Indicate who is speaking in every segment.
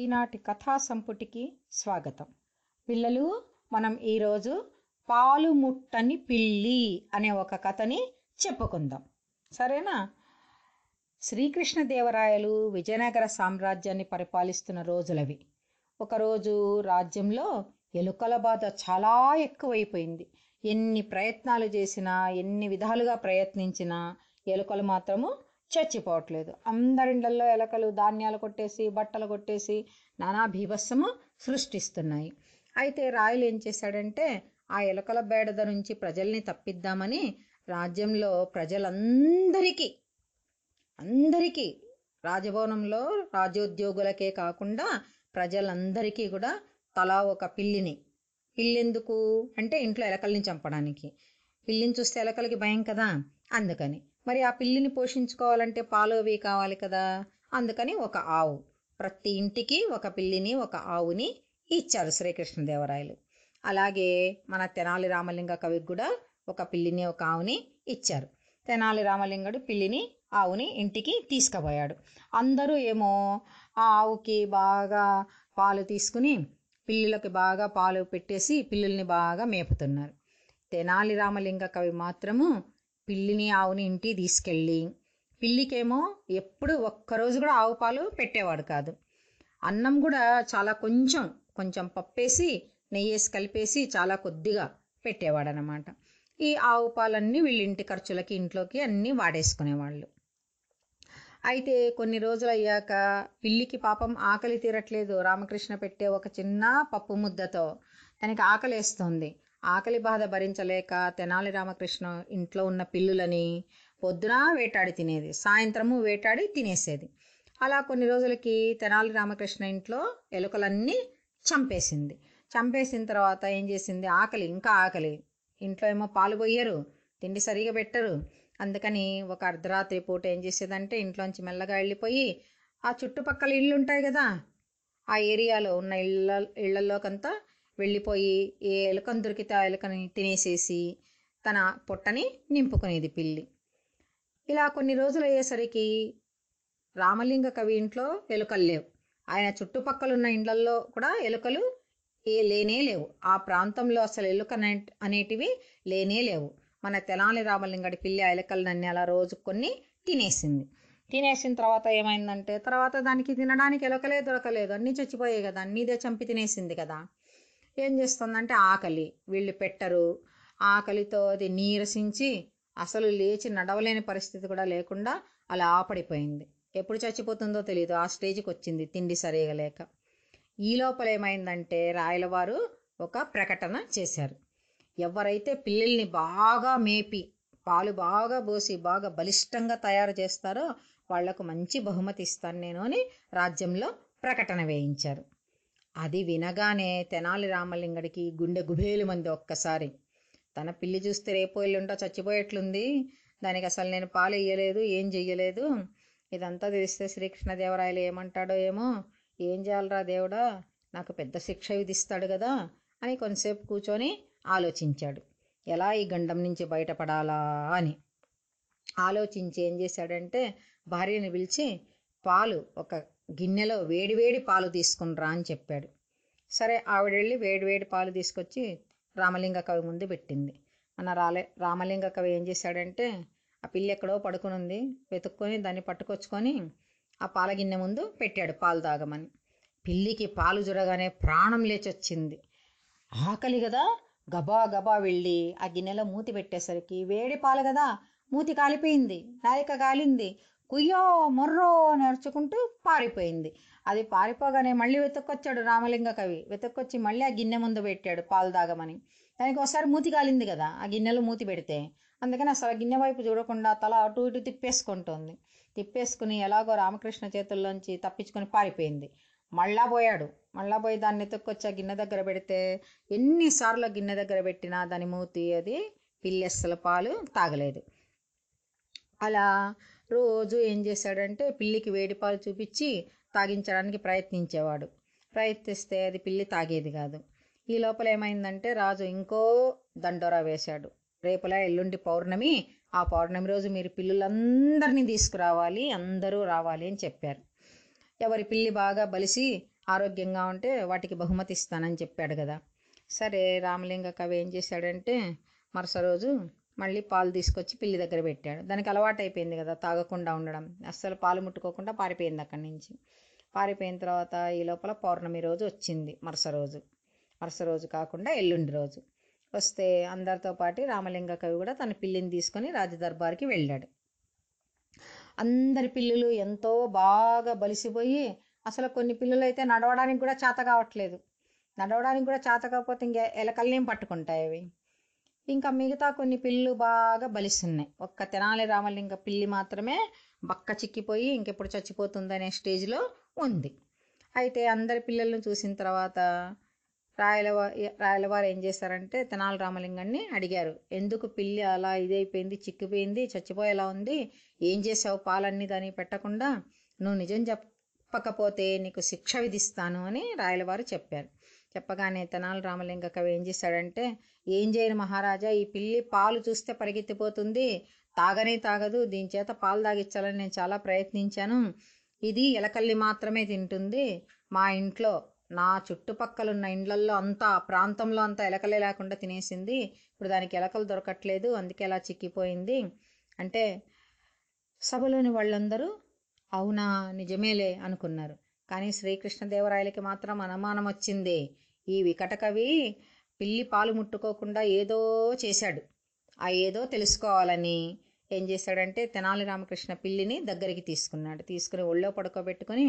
Speaker 1: ఈనాటి కథా సంపుటికి స్వాగతం పిల్లలు మనం ఈరోజు పాలు ముట్టని పిల్లి అనే ఒక కథని చెప్పుకుందాం సరేనా శ్రీకృష్ణదేవరాయలు విజయనగర సామ్రాజ్యాన్ని పరిపాలిస్తున్న రోజులవి ఒకరోజు రాజ్యంలో ఎలుకల బాధ చాలా ఎక్కువైపోయింది ఎన్ని ప్రయత్నాలు చేసినా ఎన్ని విధాలుగా ప్రయత్నించినా ఎలుకలు మాత్రము చచ్చిపోవట్లేదు అందరిండల్లో ఎలకలు ధాన్యాలు కొట్టేసి బట్టలు కొట్టేసి నానా భీభత్సము సృష్టిస్తున్నాయి అయితే రాయలు ఏం చేశాడంటే ఆ ఎలకల బేడద నుంచి ప్రజల్ని తప్పిద్దామని రాజ్యంలో ప్రజలందరికీ అందరికీ రాజభవనంలో రాజోద్యోగులకే కాకుండా ప్రజలందరికీ కూడా తలా ఒక పిల్లిని పిల్లెందుకు అంటే ఇంట్లో ఎలకల్ని చంపడానికి పిల్లిని చూస్తే ఎలకలకి భయం కదా అందుకని మరి ఆ పిల్లిని పోషించుకోవాలంటే పాలు అవి కావాలి కదా అందుకని ఒక ఆవు ప్రతి ఇంటికి ఒక పిల్లిని ఒక ఆవుని ఇచ్చారు శ్రీకృష్ణదేవరాయలు అలాగే మన తెనాలి రామలింగ కవికి కూడా ఒక పిల్లిని ఒక ఆవుని ఇచ్చారు తెనాలి రామలింగుడు పిల్లిని ఆవుని ఇంటికి తీసుకుపోయాడు అందరూ ఏమో ఆ ఆవుకి బాగా పాలు తీసుకుని పిల్లులకి బాగా పాలు పెట్టేసి పిల్లుల్ని బాగా మేపుతున్నారు తెనాలి రామలింగ కవి మాత్రము పిల్లిని ఆవుని ఇంటికి తీసుకెళ్ళి పిల్లికేమో ఎప్పుడు ఒక్కరోజు కూడా ఆవు పాలు పెట్టేవాడు కాదు అన్నం కూడా చాలా కొంచెం కొంచెం పప్పేసి నెయ్యి వేసి కలిపేసి చాలా కొద్దిగా పెట్టేవాడు అనమాట ఈ ఆవు పాలన్నీ వీళ్ళింటి ఖర్చులకి ఇంట్లోకి అన్నీ వాడేసుకునేవాళ్ళు అయితే కొన్ని రోజులు అయ్యాక పిల్లికి పాపం ఆకలి తీరట్లేదు రామకృష్ణ పెట్టే ఒక చిన్న పప్పు ముద్దతో తనకి వేస్తుంది ఆకలి బాధ భరించలేక తెనాలి రామకృష్ణ ఇంట్లో ఉన్న పిల్లులని పొద్దున వేటాడి తినేది సాయంత్రము వేటాడి తినేసేది అలా కొన్ని రోజులకి తెనాలి రామకృష్ణ ఇంట్లో ఎలుకలన్నీ చంపేసింది చంపేసిన తర్వాత ఏం చేసింది ఆకలి ఇంకా ఆకలి ఇంట్లో ఏమో పాలు పోయరు తిండి సరిగా పెట్టరు అందుకని ఒక అర్ధరాత్రి పూట ఏం చేసేదంటే ఇంట్లోంచి మెల్లగా వెళ్ళిపోయి ఆ చుట్టుపక్కల ఇళ్ళు ఉంటాయి కదా ఆ ఏరియాలో ఉన్న ఇళ్ళ ఇళ్లలోకంతా వెళ్ళిపోయి ఏ ఎలుకను దొరికితే ఆ ఎలుకని తినేసేసి తన పొట్టని నింపుకునేది పిల్లి ఇలా కొన్ని రోజులు అయ్యేసరికి రామలింగ కవి ఇంట్లో ఎలుకలు లేవు ఆయన చుట్టుపక్కలున్న ఇండ్లల్లో కూడా ఎలుకలు ఏ లేనే లేవు ఆ ప్రాంతంలో అసలు ఎలుక అనేటివి లేనే లేవు మన తెనాలి రామలింగడి పిల్లి ఆ నన్ను అలా రోజు కొన్ని తినేసింది తినేసిన తర్వాత ఏమైందంటే తర్వాత దానికి తినడానికి ఎలుకలే దొరకలేదు అన్నీ చచ్చిపోయాయి కదా అన్నీదే చంపి తినేసింది కదా ఏం చేస్తుందంటే ఆకలి వీళ్ళు పెట్టరు ఆకలితో అది నీరసించి అసలు లేచి నడవలేని పరిస్థితి కూడా లేకుండా అలా ఆపడిపోయింది ఎప్పుడు చచ్చిపోతుందో తెలియదు ఆ స్టేజ్కి వచ్చింది తిండి సరిగా లేక ఈ లోపల ఏమైందంటే రాయలవారు ఒక ప్రకటన చేశారు ఎవరైతే పిల్లల్ని బాగా మేపి పాలు బాగా పోసి బాగా బలిష్టంగా తయారు చేస్తారో వాళ్లకు మంచి బహుమతి ఇస్తాను నేను అని రాజ్యంలో ప్రకటన వేయించారు అది వినగానే తెనాలి రామలింగడికి గుండె గుబేలు మంది ఒక్కసారి తన పిల్లి చూస్తే రేపు ఎల్లుంటో చచ్చిపోయేట్లుంది దానికి అసలు నేను పాలు ఇయ్యలేదు ఏం చెయ్యలేదు ఇదంతా తెలిస్తే శ్రీకృష్ణదేవరాయలు ఏమంటాడో ఏమో ఏం చేయాలరా దేవుడా నాకు పెద్ద శిక్ష విధిస్తాడు కదా అని కొంతసేపు కూర్చొని ఆలోచించాడు ఎలా ఈ గండం నుంచి బయటపడాలా అని ఆలోచించి ఏం చేశాడంటే భార్యని పిలిచి పాలు ఒక గిన్నెలో వేడివేడి పాలు తీసుకునిరా అని చెప్పాడు సరే ఆవిడ వెళ్ళి వేడివేడి పాలు తీసుకొచ్చి రామలింగ కవి ముందు పెట్టింది అన్న రాలే రామలింగ కవి ఏం చేశాడంటే ఆ పిల్లి ఎక్కడో పడుకుని ఉంది వెతుక్కొని దాన్ని పట్టుకొచ్చుకొని ఆ పాల గిన్నె ముందు పెట్టాడు పాలు తాగమని పిల్లికి పాలు చూడగానే ప్రాణం లేచొచ్చింది ఆకలి కదా గబా గబా వెళ్ళి ఆ గిన్నెలో మూతి పెట్టేసరికి వేడి పాలు కదా మూతి కాలిపోయింది నాలిక కాలింది కుయ్యో మొర్రో అని అరుచుకుంటూ పారిపోయింది అది పారిపోగానే మళ్ళీ వెతక్కొచ్చాడు రామలింగ కవి వెతక్కొచ్చి మళ్ళీ ఆ గిన్నె ముందు పెట్టాడు పాలు తాగమని దానికి ఒకసారి మూతి కాలింది కదా ఆ గిన్నెలో మూతి పెడితే అందుకని అసలు గిన్నె వైపు చూడకుండా తల అటు ఇటు తిప్పేసుకుంటుంది తిప్పేసుకుని ఎలాగో రామకృష్ణ చేతుల్లోంచి తప్పించుకొని పారిపోయింది మళ్ళా పోయాడు మళ్ళా పోయి దాన్ని ఎత్తుక్కొచ్చి ఆ గిన్నె దగ్గర పెడితే ఎన్నిసార్లు గిన్నె దగ్గర పెట్టినా దాని మూతి అది పిల్లెస్సల పాలు తాగలేదు అలా రోజు ఏం చేశాడంటే పిల్లికి వేడి పాలు చూపించి తాగించడానికి ప్రయత్నించేవాడు ప్రయత్నిస్తే అది పిల్లి తాగేది కాదు ఈ లోపల ఏమైందంటే రాజు ఇంకో దండోరా వేశాడు రేపలా ఎల్లుండి పౌర్ణమి ఆ పౌర్ణమి రోజు మీరు పిల్లులందరినీ తీసుకురావాలి అందరూ రావాలి అని చెప్పారు ఎవరి పిల్లి బాగా బలిసి ఆరోగ్యంగా ఉంటే వాటికి బహుమతి ఇస్తానని చెప్పాడు కదా సరే రామలింగ కవి ఏం చేశాడంటే మరుస రోజు మళ్ళీ పాలు తీసుకొచ్చి పిల్లి దగ్గర పెట్టాడు దానికి అలవాటు అయిపోయింది కదా తాగకుండా ఉండడం అస్సలు పాలు ముట్టుకోకుండా పారిపోయింది అక్కడి నుంచి పారిపోయిన తర్వాత ఈ లోపల పౌర్ణమి రోజు వచ్చింది మరుస రోజు మరుస రోజు కాకుండా ఎల్లుండి రోజు వస్తే అందరితో పాటు రామలింగ కవి కూడా తన పిల్లిని తీసుకొని రాజదర్బార్కి వెళ్ళాడు అందరి పిల్లులు ఎంతో బాగా బలిసిపోయి అసలు కొన్ని పిల్లులు అయితే నడవడానికి కూడా చేత కావట్లేదు నడవడానికి కూడా చేత కాకపోతే ఇంకా ఎలకల్ని పట్టుకుంటాయి అవి ఇంకా మిగతా కొన్ని పిల్లు బాగా బలిస్తున్నాయి ఒక్క తెనాలి రామలింగ పిల్లి మాత్రమే బక్క చిక్కిపోయి ఇంకెప్పుడు చచ్చిపోతుందనే స్టేజ్లో ఉంది అయితే అందరి పిల్లలను చూసిన తర్వాత రాయలవా రాయలవారు ఏం చేశారంటే తెనాలి రామలింగాన్ని అడిగారు ఎందుకు పిల్లి అలా ఇదైపోయింది చిక్కిపోయింది చచ్చిపోయేలా ఉంది ఏం చేసావు పాలన్నీ దాన్ని పెట్టకుండా నువ్వు నిజం చెప్పకపోతే నీకు శిక్ష విధిస్తాను అని రాయలవారు చెప్పారు చెప్పగానే తెనాలి రామలింగ కవి ఏం చేశాడంటే ఏం చేయను మహారాజా ఈ పిల్లి పాలు చూస్తే పరిగెత్తిపోతుంది తాగనే తాగదు దీని చేత పాలు తాగిచ్చాలని నేను చాలా ప్రయత్నించాను ఇది ఎలకల్లి మాత్రమే తింటుంది మా ఇంట్లో నా చుట్టుపక్కలున్న ఇండ్లల్లో అంతా ప్రాంతంలో అంతా ఎలకలే లేకుండా తినేసింది ఇప్పుడు దానికి ఎలకలు దొరకట్లేదు అందుకే అలా చిక్కిపోయింది అంటే సభలోని వాళ్ళందరూ అవునా నిజమేలే అనుకున్నారు కానీ శ్రీకృష్ణదేవరాయలకి మాత్రం అనుమానం వచ్చింది ఈ వికటకవి పిల్లి పాలు ముట్టుకోకుండా ఏదో చేశాడు ఆ ఏదో తెలుసుకోవాలని ఏం చేశాడంటే తెనాలి రామకృష్ణ పిల్లిని దగ్గరికి తీసుకున్నాడు తీసుకుని ఒళ్ళో పడుకోబెట్టుకుని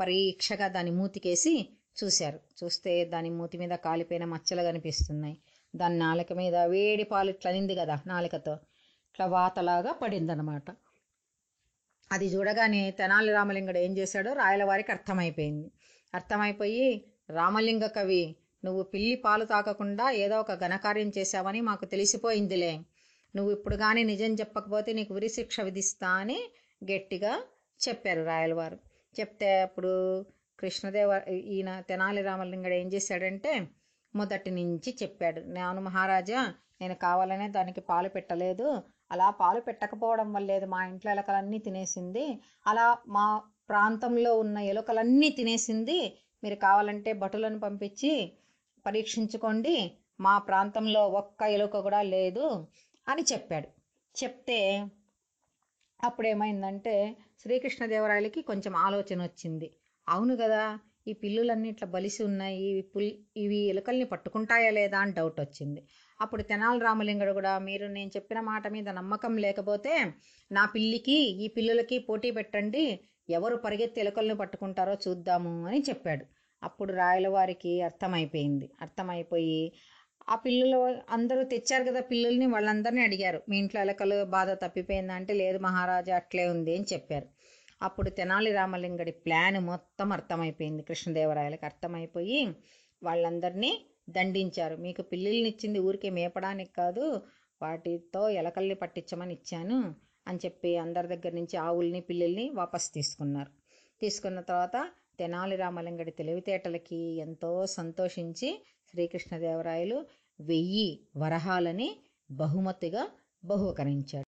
Speaker 1: పరీక్షగా దాని మూతికేసి చూశారు చూస్తే దాని మూతి మీద కాలిపోయిన మచ్చలు కనిపిస్తున్నాయి దాని నాలుక మీద వేడి పాలు ఇట్లా నింది కదా నాలుకతో ఇట్లా వాతలాగా పడిందనమాట అది చూడగానే తెనాలి రామలింగడు ఏం చేశాడో రాయలవారికి అర్థమైపోయింది అర్థమైపోయి రామలింగ కవి నువ్వు పిల్లి పాలు తాకకుండా ఏదో ఒక ఘనకార్యం చేశావని మాకు తెలిసిపోయిందిలే నువ్వు ఇప్పుడు కానీ నిజం చెప్పకపోతే నీకు ఉరిశిక్ష విధిస్తా అని గట్టిగా చెప్పారు రాయలవారు చెప్తే అప్పుడు కృష్ణదేవ ఈయన తెనాలి రామలింగడు ఏం చేశాడంటే మొదటి నుంచి చెప్పాడు నేను మహారాజా నేను కావాలనే దానికి పాలు పెట్టలేదు అలా పాలు పెట్టకపోవడం వల్లేదు మా ఇంట్లో ఎలకలన్నీ తినేసింది అలా మా ప్రాంతంలో ఉన్న ఎలుకలన్నీ తినేసింది మీరు కావాలంటే బటులను పంపించి పరీక్షించుకోండి మా ప్రాంతంలో ఒక్క ఎలుక కూడా లేదు అని చెప్పాడు చెప్తే అప్పుడేమైందంటే శ్రీకృష్ణదేవరాయలకి కొంచెం ఆలోచన వచ్చింది అవును కదా ఈ పిల్లులన్నీ ఇట్లా బలిసి ఉన్నాయి ఇవి పుల్ ఇవి ఎలుకల్ని పట్టుకుంటాయా లేదా అని డౌట్ వచ్చింది అప్పుడు తెనాల రామలింగుడు కూడా మీరు నేను చెప్పిన మాట మీద నమ్మకం లేకపోతే నా పిల్లికి ఈ పిల్లలకి పోటీ పెట్టండి ఎవరు పరిగెత్తి ఎలుకలను పట్టుకుంటారో చూద్దాము అని చెప్పాడు అప్పుడు రాయల వారికి అర్థమైపోయింది అర్థమైపోయి ఆ పిల్లలు అందరూ తెచ్చారు కదా పిల్లల్ని వాళ్ళందరినీ అడిగారు మీ ఇంట్లో ఎలకలు బాధ తప్పిపోయిందా అంటే లేదు మహారాజా అట్లే ఉంది అని చెప్పారు అప్పుడు తెనాలి రామలింగడి ప్లాన్ మొత్తం అర్థమైపోయింది కృష్ణదేవరాయలకు అర్థమైపోయి వాళ్ళందరినీ దండించారు మీకు ఇచ్చింది ఊరికే మేపడానికి కాదు వాటితో ఎలకల్ని పట్టించమని ఇచ్చాను అని చెప్పి అందరి దగ్గర నుంచి ఆవుల్ని పిల్లిల్ని వాపస్ తీసుకున్నారు తీసుకున్న తర్వాత తెనాలి రామలింగడి తెలివితేటలకి ఎంతో సంతోషించి శ్రీకృష్ణదేవరాయలు వెయ్యి వరహాలని బహుమతిగా బహుకరించాడు